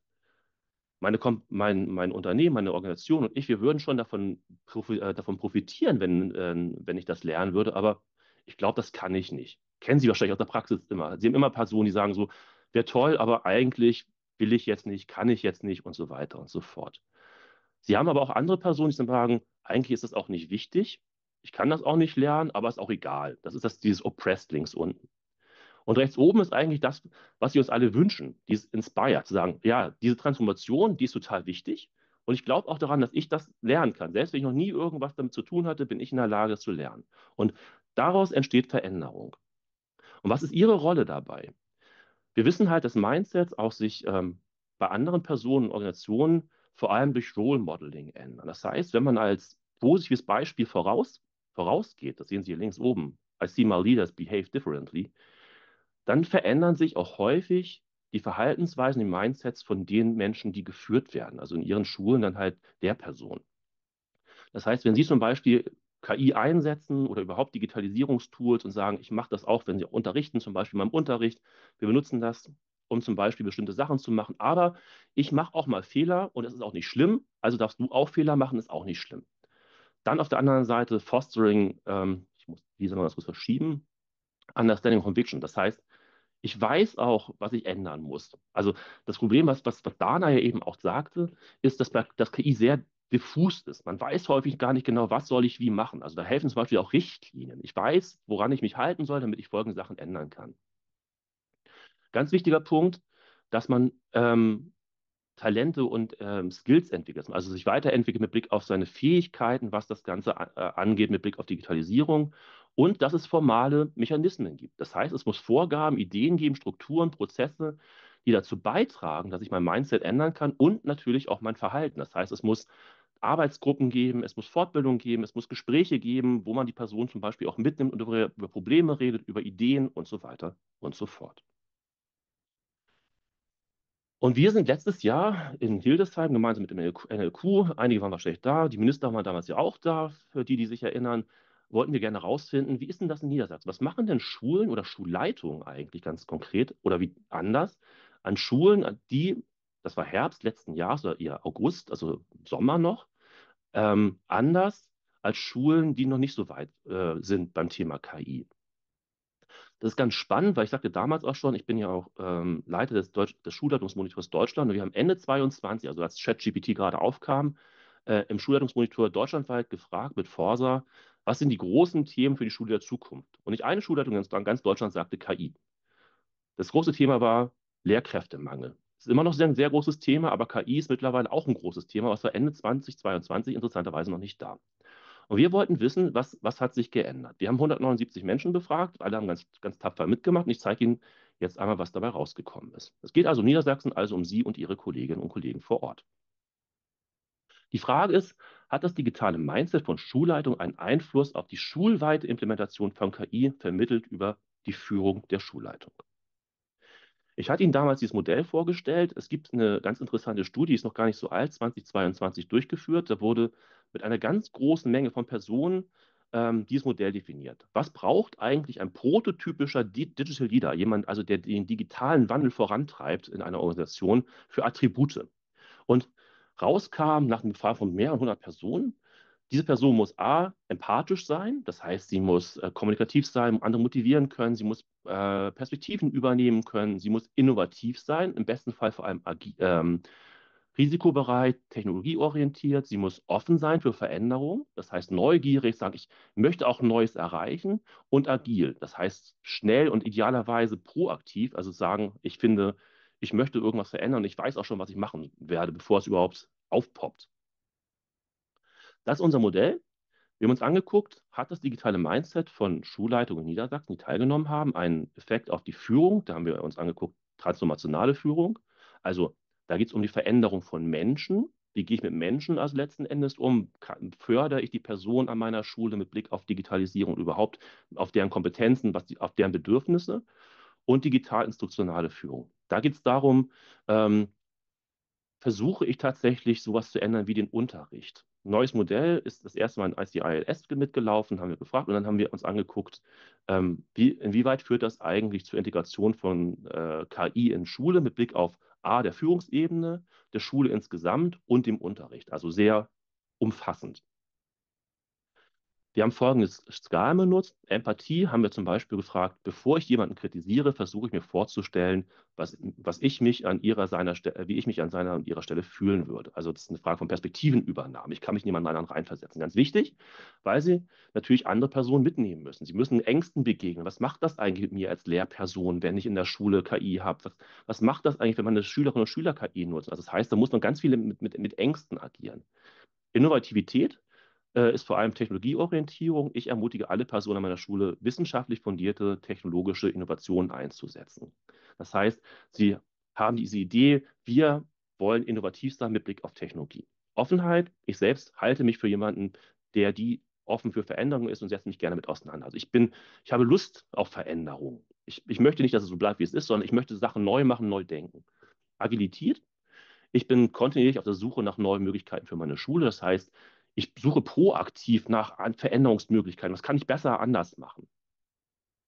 Meine, mein, mein Unternehmen, meine Organisation und ich, wir würden schon davon, äh, davon profitieren, wenn, ähm, wenn ich das lernen würde, aber ich glaube, das kann ich nicht. Kennen Sie wahrscheinlich aus der Praxis immer. Sie haben immer Personen, die sagen so, wäre toll, aber eigentlich will ich jetzt nicht, kann ich jetzt nicht und so weiter und so fort. Sie haben aber auch andere Personen, die sagen, eigentlich ist das auch nicht wichtig, ich kann das auch nicht lernen, aber ist auch egal. Das ist das, dieses Oppressed links unten. Und rechts oben ist eigentlich das, was wir uns alle wünschen, dieses Inspire, zu sagen, ja, diese Transformation, die ist total wichtig. Und ich glaube auch daran, dass ich das lernen kann. Selbst wenn ich noch nie irgendwas damit zu tun hatte, bin ich in der Lage, es zu lernen. Und daraus entsteht Veränderung. Und was ist Ihre Rolle dabei? Wir wissen halt, dass Mindsets auch sich ähm, bei anderen Personen und Organisationen vor allem durch Role Modeling ändern. Das heißt, wenn man als positives Beispiel voraus, vorausgeht, das sehen Sie hier links oben, I see my leaders behave differently, dann verändern sich auch häufig die Verhaltensweisen, die Mindsets von den Menschen, die geführt werden, also in ihren Schulen dann halt der Person. Das heißt, wenn Sie zum Beispiel KI einsetzen oder überhaupt Digitalisierungstools und sagen, ich mache das auch, wenn Sie auch unterrichten, zum Beispiel in meinem Unterricht, wir benutzen das, um zum Beispiel bestimmte Sachen zu machen, aber ich mache auch mal Fehler und es ist auch nicht schlimm, also darfst du auch Fehler machen, ist auch nicht schlimm. Dann auf der anderen Seite Fostering, ähm, ich muss, wie soll man das kurz verschieben? Understanding Conviction. Das heißt, ich weiß auch, was ich ändern muss. Also das Problem, was, was, was Dana ja eben auch sagte, ist, dass, dass KI sehr diffus ist. Man weiß häufig gar nicht genau, was soll ich wie machen. Also da helfen zum Beispiel auch Richtlinien. Ich weiß, woran ich mich halten soll, damit ich folgende Sachen ändern kann. Ganz wichtiger Punkt, dass man ähm, Talente und ähm, Skills entwickelt, also sich weiterentwickelt mit Blick auf seine Fähigkeiten, was das Ganze äh, angeht, mit Blick auf Digitalisierung und dass es formale Mechanismen gibt. Das heißt, es muss Vorgaben, Ideen geben, Strukturen, Prozesse, die dazu beitragen, dass ich mein Mindset ändern kann und natürlich auch mein Verhalten. Das heißt, es muss Arbeitsgruppen geben, es muss Fortbildung geben, es muss Gespräche geben, wo man die Person zum Beispiel auch mitnimmt und über, über Probleme redet, über Ideen und so weiter und so fort. Und wir sind letztes Jahr in Hildesheim gemeinsam mit dem NLQ, einige waren wahrscheinlich da, die Minister waren damals ja auch da, für die, die sich erinnern, wollten wir gerne herausfinden, wie ist denn das in Niedersachsen? Was machen denn Schulen oder Schulleitungen eigentlich ganz konkret oder wie anders an Schulen, die, das war Herbst letzten Jahres oder eher August, also Sommer noch, ähm, anders als Schulen, die noch nicht so weit äh, sind beim Thema KI. Das ist ganz spannend, weil ich sagte damals auch schon, ich bin ja auch ähm, Leiter des, Deutsch des Schulleitungsmonitors Deutschland und wir haben Ende 22, also als ChatGPT gerade aufkam, äh, im Schulleitungsmonitor deutschlandweit gefragt mit Forsa, was sind die großen Themen für die Schule der Zukunft? Und nicht eine Schulleitung in ganz Deutschland sagte KI. Das große Thema war Lehrkräftemangel. Das ist immer noch sehr, ein sehr großes Thema, aber KI ist mittlerweile auch ein großes Thema, was war Ende 2022 interessanterweise noch nicht da. Und wir wollten wissen, was, was hat sich geändert. Wir haben 179 Menschen befragt, alle haben ganz, ganz tapfer mitgemacht und ich zeige Ihnen jetzt einmal, was dabei rausgekommen ist. Es geht also um Niedersachsen also um Sie und Ihre Kolleginnen und Kollegen vor Ort. Die Frage ist, hat das digitale Mindset von Schulleitung einen Einfluss auf die schulweite Implementation von KI vermittelt über die Führung der Schulleitung. Ich hatte Ihnen damals dieses Modell vorgestellt. Es gibt eine ganz interessante Studie, die ist noch gar nicht so alt, 2022 durchgeführt. Da wurde mit einer ganz großen Menge von Personen ähm, dieses Modell definiert. Was braucht eigentlich ein prototypischer Digital Leader, jemand also, der den digitalen Wandel vorantreibt in einer Organisation, für Attribute? Und rauskam nach dem Befall von mehreren hundert Personen. Diese Person muss A, empathisch sein, das heißt, sie muss äh, kommunikativ sein, andere motivieren können, sie muss äh, Perspektiven übernehmen können, sie muss innovativ sein, im besten Fall vor allem ähm, risikobereit, technologieorientiert, sie muss offen sein für Veränderungen, das heißt neugierig, sagen, ich möchte auch Neues erreichen und agil, das heißt schnell und idealerweise proaktiv, also sagen, ich finde ich möchte irgendwas verändern und ich weiß auch schon, was ich machen werde, bevor es überhaupt aufpoppt. Das ist unser Modell. Wir haben uns angeguckt, hat das digitale Mindset von Schulleitungen in Niedersachsen, die teilgenommen haben, einen Effekt auf die Führung. Da haben wir uns angeguckt, transformationale Führung. Also da geht es um die Veränderung von Menschen. Wie gehe ich mit Menschen also letzten Endes um? Fördere ich die Person an meiner Schule mit Blick auf Digitalisierung überhaupt, auf deren Kompetenzen, was die, auf deren Bedürfnisse und digital-instruktionale Führung. Da geht es darum, ähm, versuche ich tatsächlich sowas zu ändern wie den Unterricht. Neues Modell ist das erste Mal in ICILS mitgelaufen, haben wir gefragt und dann haben wir uns angeguckt, ähm, wie, inwieweit führt das eigentlich zur Integration von äh, KI in Schule mit Blick auf A, der Führungsebene, der Schule insgesamt und dem Unterricht. Also sehr umfassend. Wir haben folgendes Skalen benutzt. Empathie haben wir zum Beispiel gefragt, bevor ich jemanden kritisiere, versuche ich mir vorzustellen, was, was ich mich an ihrer seiner Stelle, äh, wie ich mich an seiner und ihrer Stelle fühlen würde. Also das ist eine Frage von Perspektivenübernahme. Ich kann mich in anderen reinversetzen. Ganz wichtig, weil sie natürlich andere Personen mitnehmen müssen. Sie müssen Ängsten begegnen. Was macht das eigentlich mit mir als Lehrperson, wenn ich in der Schule KI habe? Was, was macht das eigentlich, wenn meine Schülerinnen und Schüler KI nutzen? Also das heißt, da muss man ganz viele mit, mit, mit Ängsten agieren. Innovativität äh, ist vor allem Technologieorientierung. Ich ermutige alle Personen an meiner Schule, wissenschaftlich fundierte technologische Innovationen einzusetzen. Das heißt, sie haben diese Idee, wir wollen innovativ sein mit Blick auf Technologie. Offenheit, ich selbst halte mich für jemanden, der die offen für Veränderungen ist und setze mich gerne mit auseinander. Also ich bin, ich habe Lust auf Veränderungen. Ich, ich möchte nicht, dass es so bleibt, wie es ist, sondern ich möchte Sachen neu machen, neu denken. Agilität, ich bin kontinuierlich auf der Suche nach neuen Möglichkeiten für meine Schule. Das heißt, ich suche proaktiv nach Veränderungsmöglichkeiten. Was kann ich besser anders machen?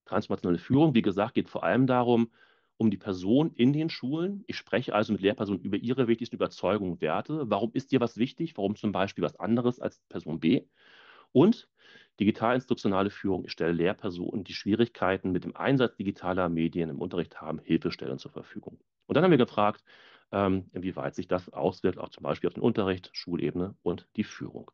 Transformationelle Führung, wie gesagt, geht vor allem darum, um die Person in den Schulen. Ich spreche also mit Lehrpersonen über ihre wichtigsten Überzeugungen und Werte. Warum ist dir was wichtig? Warum zum Beispiel was anderes als Person B? Und digital-institutionale Führung. Ich stelle Lehrpersonen, die Schwierigkeiten mit dem Einsatz digitaler Medien im Unterricht haben, Hilfestellen zur Verfügung. Und dann haben wir gefragt, ähm, inwieweit sich das auswirkt, auch zum Beispiel auf den Unterricht, Schulebene und die Führung.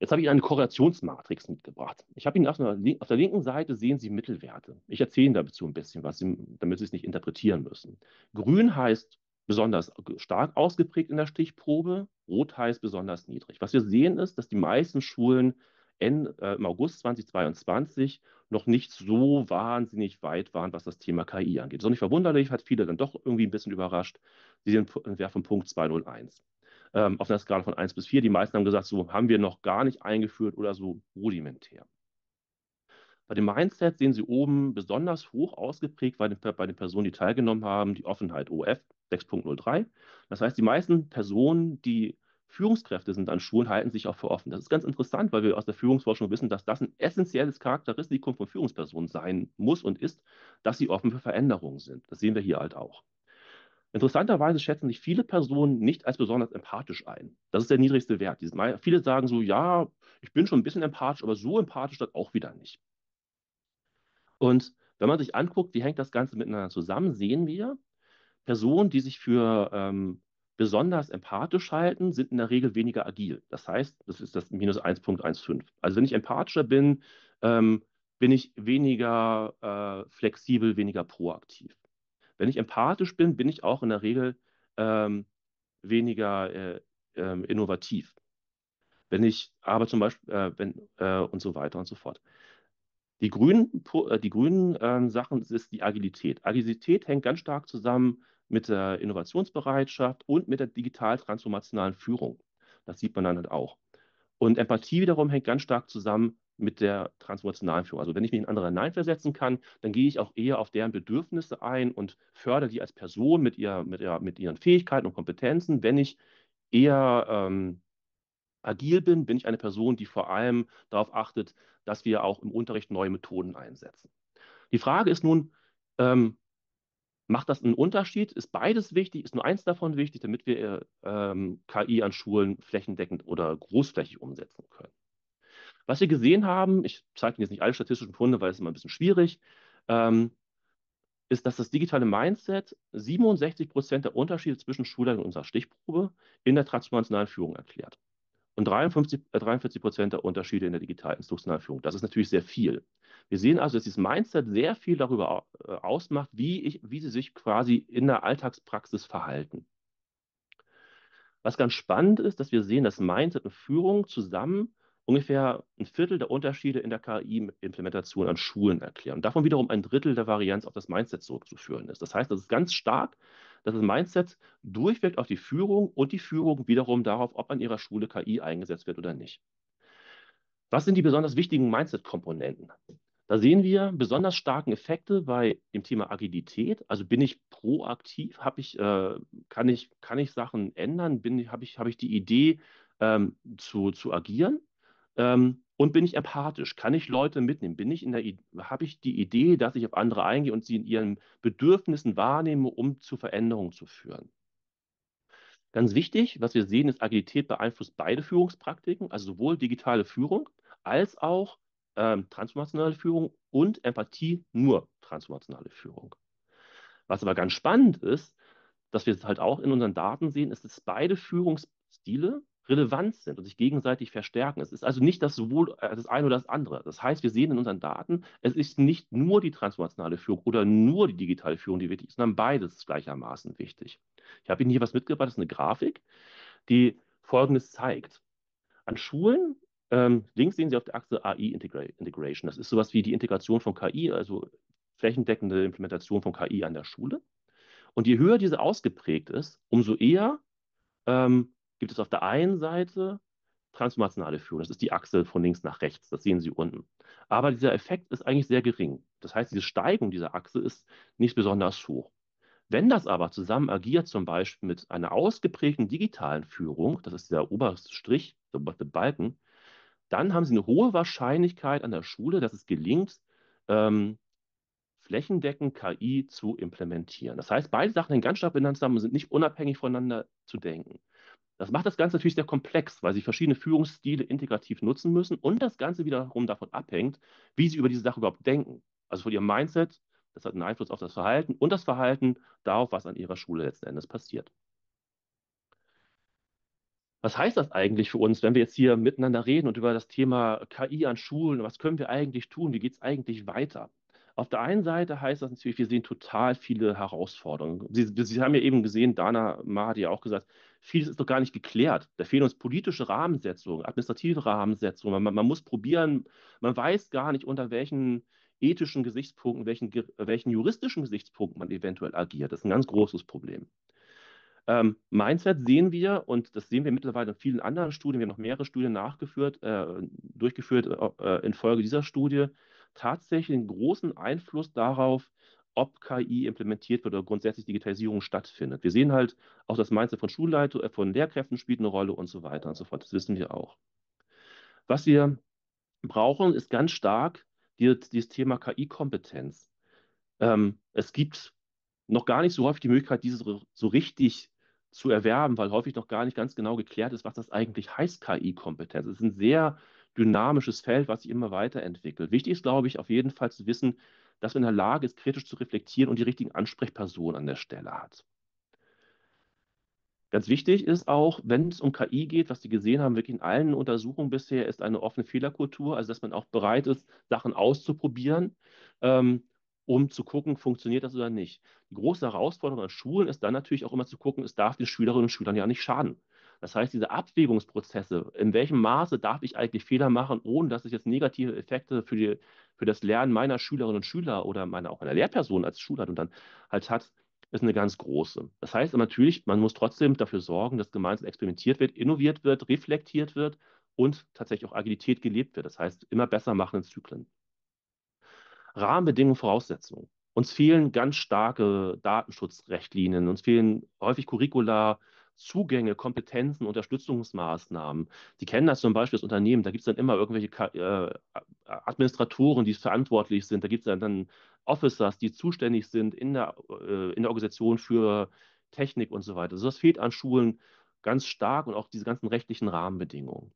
Jetzt habe ich Ihnen eine Korrelationsmatrix mitgebracht. Ich habe Ihnen auf, auf, der linken Seite sehen Sie Mittelwerte. Ich erzähle Ihnen dazu ein bisschen was, damit Sie es nicht interpretieren müssen. Grün heißt besonders stark ausgeprägt in der Stichprobe, rot heißt besonders niedrig. Was wir sehen ist, dass die meisten Schulen äh, im August 2022 noch nicht so wahnsinnig weit waren, was das Thema KI angeht. Das ist auch nicht verwunderlich, hat viele dann doch irgendwie ein bisschen überrascht. Sie sind ungefähr von Punkt 201 ähm, auf einer Skala von 1 bis 4. Die meisten haben gesagt, so haben wir noch gar nicht eingeführt oder so rudimentär. Bei dem Mindset sehen Sie oben besonders hoch ausgeprägt bei den, bei den Personen, die teilgenommen haben, die Offenheit OF 6.03. Das heißt, die meisten Personen, die Führungskräfte sind an Schulen, halten sich auch für offen. Das ist ganz interessant, weil wir aus der Führungsforschung wissen, dass das ein essentielles Charakteristikum von Führungspersonen sein muss und ist, dass sie offen für Veränderungen sind. Das sehen wir hier halt auch. Interessanterweise schätzen sich viele Personen nicht als besonders empathisch ein. Das ist der niedrigste Wert. Viele sagen so, ja, ich bin schon ein bisschen empathisch, aber so empathisch dann auch wieder nicht. Und wenn man sich anguckt, wie hängt das Ganze miteinander zusammen, sehen wir, Personen, die sich für ähm, besonders empathisch halten, sind in der Regel weniger agil. Das heißt, das ist das minus 1.15. Also wenn ich empathischer bin, ähm, bin ich weniger äh, flexibel, weniger proaktiv. Wenn ich empathisch bin, bin ich auch in der Regel ähm, weniger äh, äh, innovativ. Wenn ich aber zum Beispiel, äh, wenn, äh, und so weiter und so fort. Die grünen, äh, die grünen ähm, Sachen ist die Agilität. Agilität hängt ganz stark zusammen mit der Innovationsbereitschaft und mit der digital transformationalen Führung. Das sieht man dann halt auch. Und Empathie wiederum hängt ganz stark zusammen mit der transformationalen Führung. Also wenn ich mich in andere hineinversetzen kann, dann gehe ich auch eher auf deren Bedürfnisse ein und fördere die als Person mit, ihr, mit, ihr, mit ihren Fähigkeiten und Kompetenzen. Wenn ich eher ähm, agil bin, bin ich eine Person, die vor allem darauf achtet, dass wir auch im Unterricht neue Methoden einsetzen. Die Frage ist nun, ähm, macht das einen Unterschied? Ist beides wichtig? Ist nur eins davon wichtig, damit wir äh, ähm, KI an Schulen flächendeckend oder großflächig umsetzen können? Was wir gesehen haben, ich zeige Ihnen jetzt nicht alle statistischen Funde, weil es immer ein bisschen schwierig, ähm, ist, dass das digitale Mindset 67 Prozent der Unterschiede zwischen Schülern in unserer Stichprobe in der transformationalen Führung erklärt. Und 53, äh, 43 Prozent der Unterschiede in der digitalen institutionalen Führung. Das ist natürlich sehr viel. Wir sehen also, dass dieses Mindset sehr viel darüber äh, ausmacht, wie, ich, wie sie sich quasi in der Alltagspraxis verhalten. Was ganz spannend ist, dass wir sehen, dass Mindset und Führung zusammen ungefähr ein Viertel der Unterschiede in der KI-Implementation an Schulen erklären. Und davon wiederum ein Drittel der Varianz auf das Mindset zurückzuführen ist. Das heißt, das ist ganz stark, dass das Mindset durchwirkt auf die Führung und die Führung wiederum darauf, ob an ihrer Schule KI eingesetzt wird oder nicht. Was sind die besonders wichtigen Mindset-Komponenten? Da sehen wir besonders starken Effekte bei dem Thema Agilität. Also bin ich proaktiv, habe ich, äh, kann ich, kann ich Sachen ändern, habe ich, habe ich die Idee ähm, zu, zu agieren? Ähm, und bin ich empathisch? Kann ich Leute mitnehmen? Bin ich in der, habe ich die Idee, dass ich auf andere eingehe und sie in ihren Bedürfnissen wahrnehme, um zu Veränderungen zu führen? Ganz wichtig, was wir sehen, ist, Agilität beeinflusst beide Führungspraktiken, also sowohl digitale Führung als auch ähm, transformationale Führung und Empathie nur transformationale Führung. Was aber ganz spannend ist, dass wir es halt auch in unseren Daten sehen, ist, dass beide Führungsstile relevant sind und sich gegenseitig verstärken. Es ist also nicht das sowohl äh, das eine oder das andere. Das heißt, wir sehen in unseren Daten, es ist nicht nur die transformationale Führung oder nur die digitale Führung, die wichtig ist, sondern beides ist gleichermaßen wichtig. Ich habe Ihnen hier was mitgebracht, das ist eine Grafik, die Folgendes zeigt. An Schulen ähm, links sehen Sie auf der Achse AI Integra Integration. Das ist sowas wie die Integration von KI, also flächendeckende Implementation von KI an der Schule. Und je höher diese ausgeprägt ist, umso eher ähm, gibt es auf der einen Seite transformationale Führung. Das ist die Achse von links nach rechts. Das sehen Sie unten. Aber dieser Effekt ist eigentlich sehr gering. Das heißt, diese Steigung dieser Achse ist nicht besonders hoch. Wenn das aber zusammen agiert, zum Beispiel mit einer ausgeprägten digitalen Führung, das ist der oberste Strich, der oberste Balken, dann haben Sie eine hohe Wahrscheinlichkeit an der Schule, dass es gelingt, ähm, flächendeckend KI zu implementieren. Das heißt, beide Sachen hängen ganz stark miteinander zusammen und sind nicht unabhängig voneinander zu denken. Das macht das Ganze natürlich sehr komplex, weil sie verschiedene Führungsstile integrativ nutzen müssen und das Ganze wiederum davon abhängt, wie sie über diese Sache überhaupt denken. Also von ihrem Mindset, das hat einen Einfluss auf das Verhalten und das Verhalten darauf, was an ihrer Schule letzten Endes passiert. Was heißt das eigentlich für uns, wenn wir jetzt hier miteinander reden und über das Thema KI an Schulen, was können wir eigentlich tun, wie geht es eigentlich weiter? Auf der einen Seite heißt das natürlich, wir sehen total viele Herausforderungen. Sie, Sie haben ja eben gesehen, Dana Ma hat ja auch gesagt, vieles ist noch gar nicht geklärt. Da fehlen uns politische Rahmensetzungen, administrative Rahmensetzungen. Man, man muss probieren, man weiß gar nicht, unter welchen ethischen Gesichtspunkten, welchen, welchen juristischen Gesichtspunkten man eventuell agiert. Das ist ein ganz großes Problem. Ähm, Mindset sehen wir, und das sehen wir mittlerweile in vielen anderen Studien, wir haben noch mehrere Studien nachgeführt, äh, durchgeführt äh, äh infolge dieser Studie, tatsächlich einen großen Einfluss darauf, ob KI implementiert wird oder grundsätzlich Digitalisierung stattfindet. Wir sehen halt auch das Mindset von Schulleitern, äh, von Lehrkräften spielt eine Rolle und so weiter und so fort. Das wissen wir auch. Was wir brauchen, ist ganz stark die, dieses Thema KI-Kompetenz. Ähm, es gibt noch gar nicht so häufig die Möglichkeit, diese so, so richtig zu erwerben, weil häufig noch gar nicht ganz genau geklärt ist, was das eigentlich heißt, KI-Kompetenz. Es ist ein sehr dynamisches Feld, was sich immer weiterentwickelt. Wichtig ist, glaube ich, auf jeden Fall zu wissen, dass man in der Lage ist, kritisch zu reflektieren und die richtigen Ansprechpersonen an der Stelle hat. Ganz wichtig ist auch, wenn es um KI geht, was Sie gesehen haben, wirklich in allen Untersuchungen bisher, ist eine offene Fehlerkultur, also dass man auch bereit ist, Sachen auszuprobieren, ähm, um zu gucken, funktioniert das oder nicht. Die große Herausforderung an Schulen ist dann natürlich auch immer zu gucken, es darf den Schülerinnen und Schülern ja nicht schaden. Das heißt, diese Abwägungsprozesse, in welchem Maße darf ich eigentlich Fehler machen, ohne dass ich jetzt negative Effekte für, die, für das Lernen meiner Schülerinnen und Schüler oder meiner, auch meiner Lehrperson als Schüler und dann halt hat, ist eine ganz große. Das heißt natürlich, man muss trotzdem dafür sorgen, dass gemeinsam experimentiert wird, innoviert wird, reflektiert wird und tatsächlich auch Agilität gelebt wird. Das heißt, immer besser machen in Zyklen. Rahmenbedingungen, Voraussetzungen. Uns fehlen ganz starke Datenschutzrechtlinien, uns fehlen häufig Curricula, Zugänge, Kompetenzen, Unterstützungsmaßnahmen. Die kennen das zum Beispiel, das Unternehmen, da gibt es dann immer irgendwelche äh, Administratoren, die verantwortlich sind, da gibt es dann, dann Officers, die zuständig sind in der, äh, in der Organisation für Technik und so weiter. Also das fehlt an Schulen ganz stark und auch diese ganzen rechtlichen Rahmenbedingungen.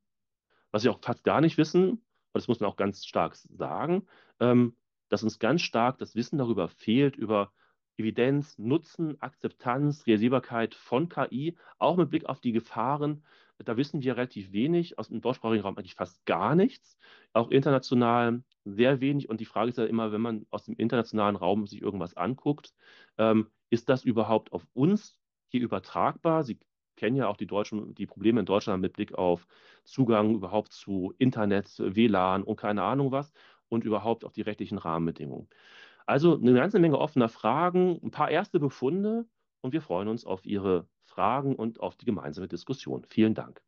Was sie auch fast gar nicht wissen, und das muss man auch ganz stark sagen, ähm, dass uns ganz stark das Wissen darüber fehlt, über Evidenz, Nutzen, Akzeptanz, Realisierbarkeit von KI, auch mit Blick auf die Gefahren. Da wissen wir relativ wenig, aus dem deutschsprachigen Raum eigentlich fast gar nichts, auch international sehr wenig. Und die Frage ist ja immer, wenn man aus dem internationalen Raum sich irgendwas anguckt, ähm, ist das überhaupt auf uns hier übertragbar? Sie kennen ja auch die, Deutschen, die Probleme in Deutschland mit Blick auf Zugang überhaupt zu Internet, WLAN und keine Ahnung was und überhaupt auf die rechtlichen Rahmenbedingungen. Also eine ganze Menge offener Fragen, ein paar erste Befunde und wir freuen uns auf Ihre Fragen und auf die gemeinsame Diskussion. Vielen Dank.